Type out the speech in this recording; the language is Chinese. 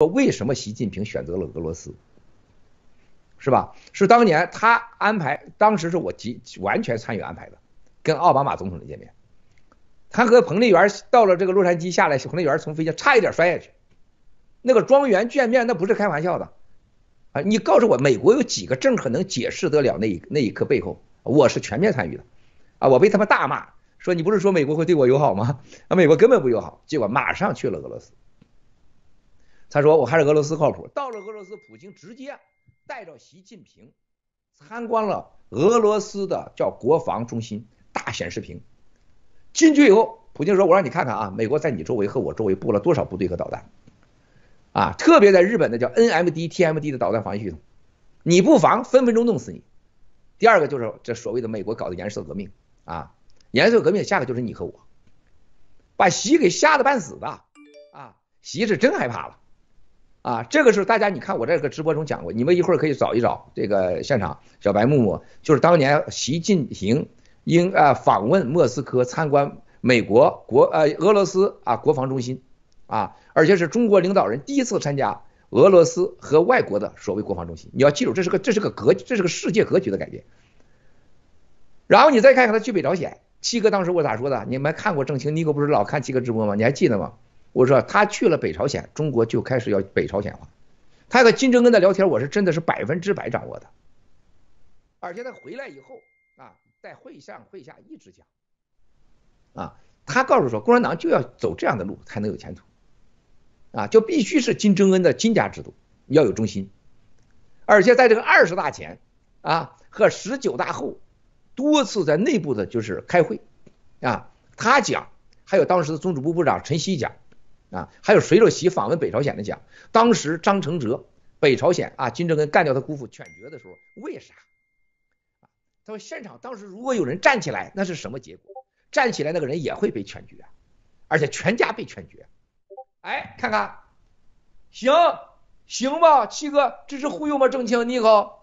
说为什么习近平选择了俄罗斯？是吧？是当年他安排，当时是我极完全参与安排的，跟奥巴马总统的见面。他和彭丽媛到了这个洛杉矶下来，彭丽媛从飞机差一点摔下去。那个庄园见面，那不是开玩笑的啊！你告诉我，美国有几个政客能解释得了那一那一刻背后？我是全面参与的啊！我被他们大骂，说你不是说美国会对我友好吗？啊，美国根本不友好，结果马上去了俄罗斯。他说：“我还是俄罗斯靠谱。”到了俄罗斯，普京直接带着习近平参观了俄罗斯的叫国防中心大显示屏。进去以后，普京说：“我让你看看啊，美国在你周围和我周围布了多少部队和导弹啊！特别在日本的叫 NMD-TMD 的导弹防御系统，你不防分分钟弄死你。”第二个就是这所谓的美国搞的颜色革命啊，颜色革命下来就是你和我，把习给吓得半死的啊！习是真害怕了。啊，这个时候大家你看我在个直播中讲过，你们一会儿可以找一找这个现场小白木木，就是当年习近平应啊访问莫斯科参观美国国呃俄罗斯啊国防中心啊，而且是中国领导人第一次参加俄罗斯和外国的所谓国防中心，你要记住这是个这是个格这是个世界格局的改变。然后你再看看他去北朝鲜，七哥当时我咋说的？你们看过郑清妮可不是老看七哥直播吗？你还记得吗？我说他去了北朝鲜，中国就开始要北朝鲜化。他和金正恩的聊天，我是真的是百分之百掌握的。而且他回来以后啊，在会上会下一直讲啊，他告诉说共产党就要走这样的路才能有前途啊，就必须是金正恩的金家制度要有中心。而且在这个二十大前啊和十九大后多次在内部的就是开会啊，他讲，还有当时的宗主部部长陈希讲。啊，还有随着席访问北朝鲜的讲，当时张承哲，北朝鲜啊，金正恩干掉他姑父劝绝的时候，为啥？他说现场当时如果有人站起来，那是什么结果？站起来那个人也会被劝绝而且全家被劝绝。哎，看看，行行吧，七哥，这是忽悠吗？郑清你好。